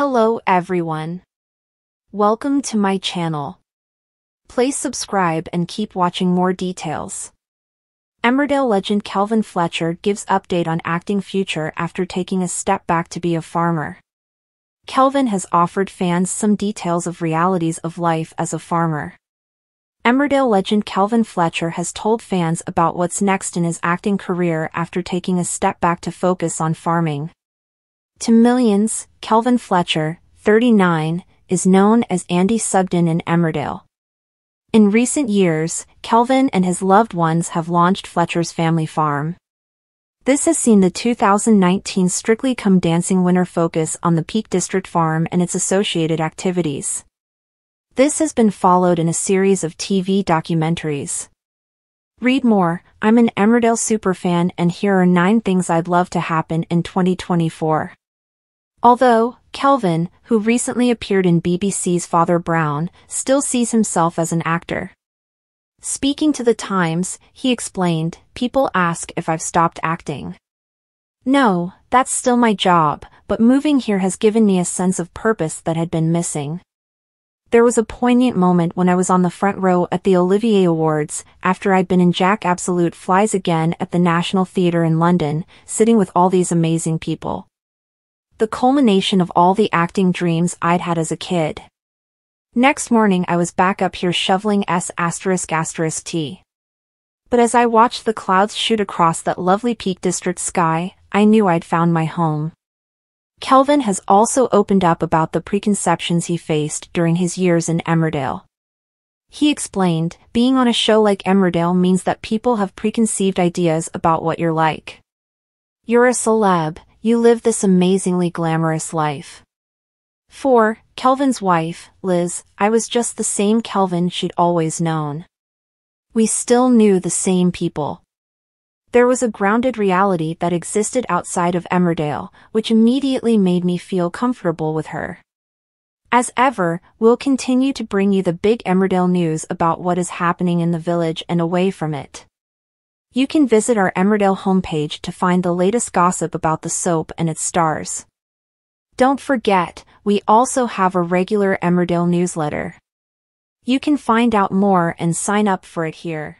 Hello everyone. Welcome to my channel. Please subscribe and keep watching more details. Emmerdale legend Kelvin Fletcher gives update on acting future after taking a step back to be a farmer. Kelvin has offered fans some details of realities of life as a farmer. Emmerdale legend Kelvin Fletcher has told fans about what's next in his acting career after taking a step back to focus on farming. To millions, Kelvin Fletcher, 39, is known as Andy Subden in Emmerdale. In recent years, Kelvin and his loved ones have launched Fletcher's Family Farm. This has seen the 2019 Strictly Come Dancing winner focus on the Peak District Farm and its associated activities. This has been followed in a series of TV documentaries. Read more, I'm an Emmerdale superfan and here are 9 things I'd love to happen in 2024. Although, Kelvin, who recently appeared in BBC's Father Brown, still sees himself as an actor. Speaking to The Times, he explained, people ask if I've stopped acting. No, that's still my job, but moving here has given me a sense of purpose that had been missing. There was a poignant moment when I was on the front row at the Olivier Awards, after I'd been in Jack Absolute Flies again at the National Theatre in London, sitting with all these amazing people the culmination of all the acting dreams I'd had as a kid. Next morning I was back up here shoveling S asterisk asterisk T. But as I watched the clouds shoot across that lovely Peak District sky, I knew I'd found my home. Kelvin has also opened up about the preconceptions he faced during his years in Emmerdale. He explained, being on a show like Emmerdale means that people have preconceived ideas about what you're like. You're a celeb, you live this amazingly glamorous life. 4. Kelvin's wife, Liz, I was just the same Kelvin she'd always known. We still knew the same people. There was a grounded reality that existed outside of Emmerdale, which immediately made me feel comfortable with her. As ever, we'll continue to bring you the big Emmerdale news about what is happening in the village and away from it. You can visit our Emmerdale homepage to find the latest gossip about the soap and its stars. Don't forget, we also have a regular Emmerdale newsletter. You can find out more and sign up for it here.